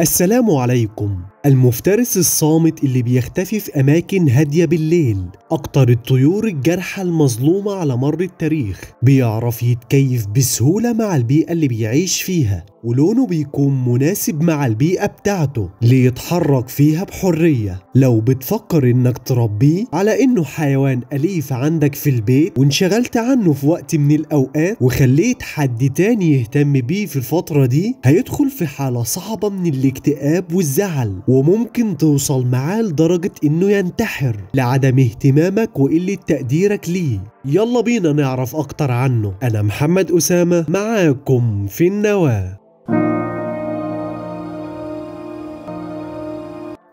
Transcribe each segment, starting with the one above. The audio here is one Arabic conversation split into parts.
السلام عليكم المفترس الصامت اللي بيختفي في أماكن هادية بالليل أكتر الطيور الجارحة المظلومة على مر التاريخ بيعرف يتكيف بسهولة مع البيئة اللي بيعيش فيها ولونه بيكون مناسب مع البيئة بتاعته ليتحرك فيها بحرية لو بتفكر إنك تربيه على إنه حيوان أليف عندك في البيت وانشغلت عنه في وقت من الأوقات وخليت حد تاني يهتم بيه في الفترة دي هيدخل في حالة صعبة من الاكتئاب والزعل وممكن توصل معاه لدرجة انه ينتحر لعدم اهتمامك وقلة تقديرك ليه يلا بينا نعرف اكتر عنه انا محمد اسامة معاكم في النواه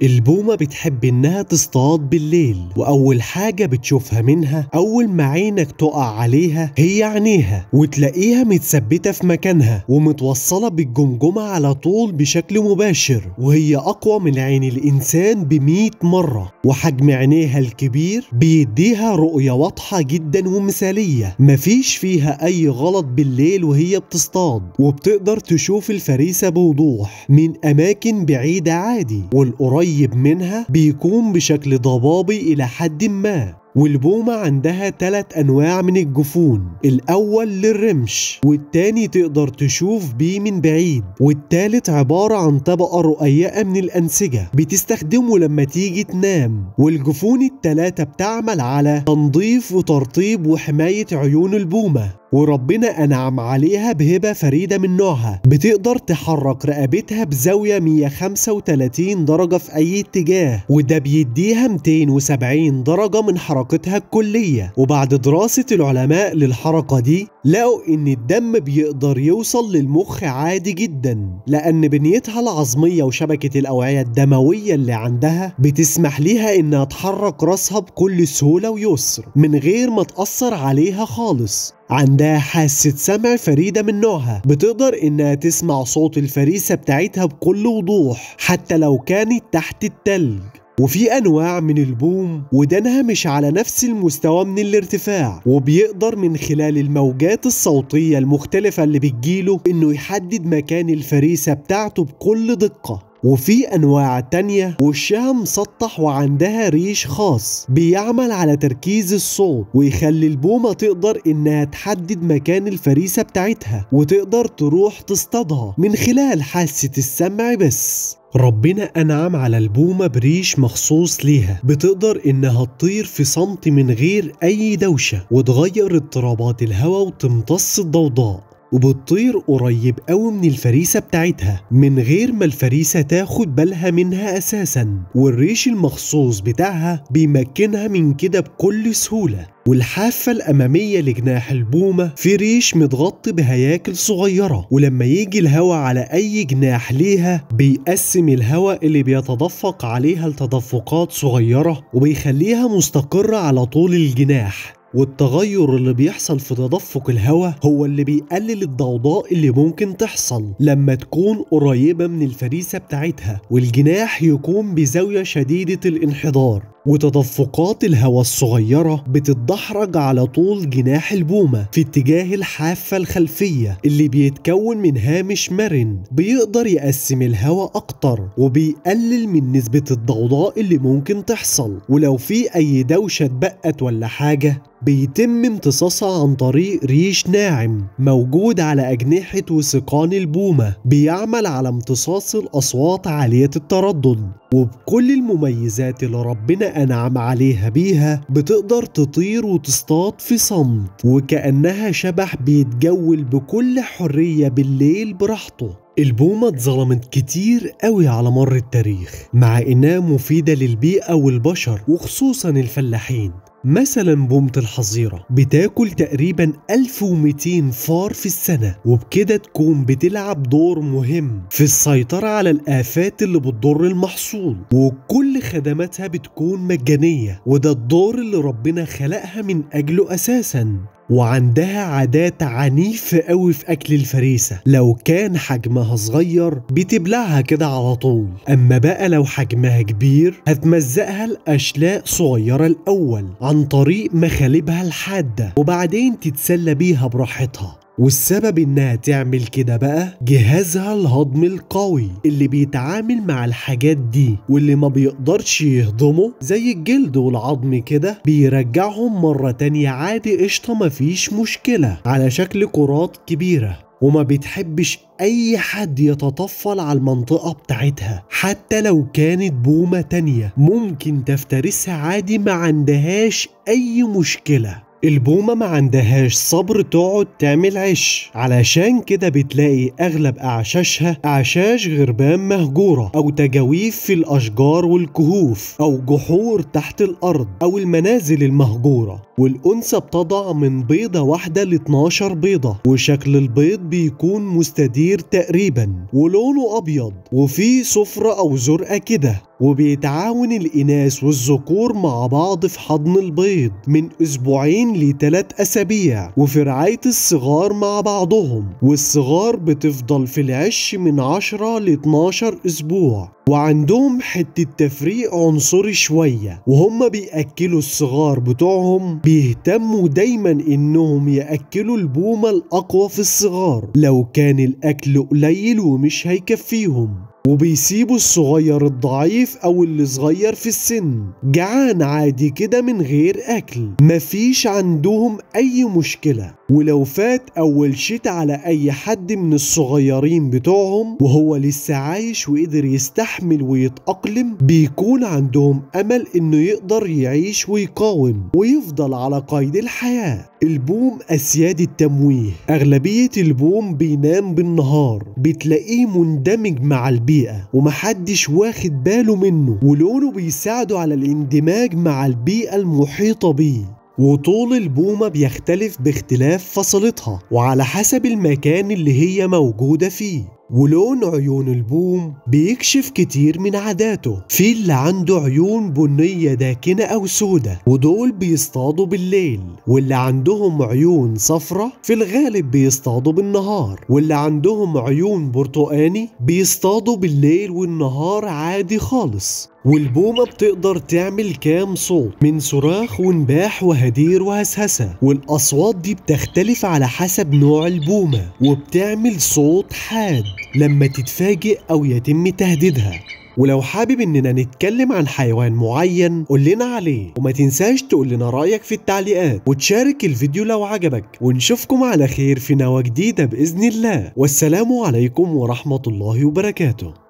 البومة بتحب إنها تصطاد بالليل وأول حاجة بتشوفها منها أول ما عينك تقع عليها هي عينيها وتلاقيها متثبتة في مكانها ومتوصلة بالجمجمة على طول بشكل مباشر وهي أقوى من عين الإنسان بمئة مرة وحجم عينيها الكبير بيديها رؤية واضحة جدا ومثالية مفيش فيها أي غلط بالليل وهي بتصطاد وبتقدر تشوف الفريسة بوضوح من أماكن بعيدة عادي والقريب قريب منها بيكون بشكل ضبابي إلى حد ما والبومة عندها تلات أنواع من الجفون الأول للرمش والتاني تقدر تشوف بيه من بعيد والتالت عبارة عن طبقة رقيقة من الأنسجة بتستخدمه لما تيجي تنام والجفون التلاتة بتعمل على تنظيف وترطيب وحماية عيون البومة وربنا أنعم عليها بهبة فريدة من نوعها بتقدر تحرك رقبتها بزاوية 135 درجة في أي اتجاه وده بيديها 270 درجة من حركتها الكلية وبعد دراسة العلماء للحركة دي لقوا إن الدم بيقدر يوصل للمخ عادي جدا لأن بنيتها العظمية وشبكة الأوعية الدموية اللي عندها بتسمح ليها إنها تحرك راسها بكل سهولة ويسر من غير ما تأثر عليها خالص عندها حاسة سمع فريدة من نوعها بتقدر انها تسمع صوت الفريسة بتاعتها بكل وضوح حتى لو كانت تحت التلج وفي انواع من البوم ودانها مش على نفس المستوى من الارتفاع وبيقدر من خلال الموجات الصوتية المختلفة اللي بتجيله انه يحدد مكان الفريسة بتاعته بكل دقة وفي انواع تانية وشها مسطح وعندها ريش خاص بيعمل على تركيز الصوت ويخلي البومة تقدر انها تحدد مكان الفريسة بتاعتها وتقدر تروح تصطادها من خلال حاسة السمع بس ربنا أنعم على البومة بريش مخصوص ليها بتقدر إنها تطير في صمت من غير أي دوشة وتغير اضطرابات الهواء وتمتص الضوضاء وبتطير قريب قوي من الفريسة بتاعتها من غير ما الفريسة تاخد بالها منها أساسا والريش المخصوص بتاعها بيمكنها من كده بكل سهولة والحافة الأمامية لجناح البومة في ريش متغطي بهياكل صغيرة ولما يجي الهواء على أي جناح ليها بيقسم الهواء اللي بيتدفق عليها لتدفقات صغيرة وبيخليها مستقرة على طول الجناح والتغير اللي بيحصل في تدفق الهواء هو اللي بيقلل الضوضاء اللي ممكن تحصل لما تكون قريبة من الفريسة بتاعتها والجناح يكون بزاوية شديدة الانحدار وتدفقات الهواء الصغيرة بتتدحرج على طول جناح البومة في اتجاه الحافة الخلفية اللي بيتكون من هامش مرن بيقدر يقسم الهواء أكتر وبيقلل من نسبة الضوضاء اللي ممكن تحصل ولو في أي دوشة اتبقت ولا حاجة بيتم امتصاصها عن طريق ريش ناعم موجود على أجنحة وسقان البومة بيعمل على امتصاص الأصوات عالية التردد وبكل المميزات اللي ربنا أنعم عليها بيها بتقدر تطير وتصطاد في صمت وكأنها شبح بيتجول بكل حرية بالليل براحته البومة اتظلمت كتير قوي على مر التاريخ مع إنها مفيدة للبيئة والبشر وخصوصا الفلاحين مثلا بومة الحظيرة بتاكل تقريبا 1200 فار في السنة وبكده تكون بتلعب دور مهم في السيطرة على الآفات اللي بتضر المحصول وكل خدماتها بتكون مجانية وده الدور اللي ربنا خلقها من أجله أساسا وعندها عادات عنيفة قوي في أكل الفريسة لو كان حجمها صغير بتبلعها كده على طول أما بقى لو حجمها كبير هتمزقها لأشلاء صغيرة الأول عن طريق مخالبها الحادة وبعدين تتسلى بيها براحتها والسبب انها تعمل كده بقى جهازها الهضمي القوي اللي بيتعامل مع الحاجات دي واللي ما بيقدرش يهضمه زي الجلد والعظم كده بيرجعهم مرة تانية عادي قشطة مفيش مشكلة على شكل كرات كبيرة وما بتحبش أي حد يتطفل على المنطقة بتاعتها حتى لو كانت بومة تانية ممكن تفترسها عادي ما عندهاش أي مشكلة البومة ما عندهاش صبر تقعد تعمل عش علشان كده بتلاقي أغلب أعشاشها أعشاش غربان مهجورة أو تجاويف في الأشجار والكهوف أو جحور تحت الأرض أو المنازل المهجورة والأنثى بتضع من بيضة واحدة ل 12 بيضة وشكل البيض بيكون مستدير تقريبا ولونه أبيض وفيه صفرة أو زرقة كده وبيتعاون الإناث والذكور مع بعض في حضن البيض من أسبوعين لثلاث أسابيع وفي رعاية الصغار مع بعضهم والصغار بتفضل في العش من 10 ل 12 أسبوع وعندهم حتة تفريق عنصري شوية وهم بيأكلوا الصغار بتوعهم بيهتموا دايما انهم يأكلوا البومة الأقوى في الصغار لو كان الأكل قليل ومش هيكفيهم وبيسيبوا الصغير الضعيف او اللي صغير في السن جعان عادي كده من غير اكل مفيش عندهم اي مشكله ولو فات اول شتاء على اي حد من الصغيرين بتوعهم وهو لسه عايش وقدر يستحمل ويتاقلم بيكون عندهم امل انه يقدر يعيش ويقاوم ويفضل على قيد الحياه البوم أسياد التمويه أغلبية البوم بينام بالنهار بتلاقيه مندمج مع البيئة ومحدش واخد باله منه ولونه بيساعده على الاندماج مع البيئة المحيطة بيه وطول البومة بيختلف باختلاف فصلتها وعلى حسب المكان اللي هي موجودة فيه ولون عيون البوم بيكشف كتير من عاداته في اللي عنده عيون بنية داكنة أو سودة ودول بيصطادوا بالليل واللي عندهم عيون صفرة في الغالب بيصطادوا بالنهار واللي عندهم عيون برتقاني بيصطادوا بالليل والنهار عادي خالص والبومة بتقدر تعمل كام صوت من صراخ ونباح وهدير وهسهسة والأصوات دي بتختلف على حسب نوع البومة وبتعمل صوت حاد لما تتفاجئ أو يتم تهديدها ولو حابب اننا نتكلم عن حيوان معين قول لنا عليه وما تنساش تقول لنا رايك في التعليقات وتشارك الفيديو لو عجبك ونشوفكم على خير في نواه جديده باذن الله والسلام عليكم ورحمه الله وبركاته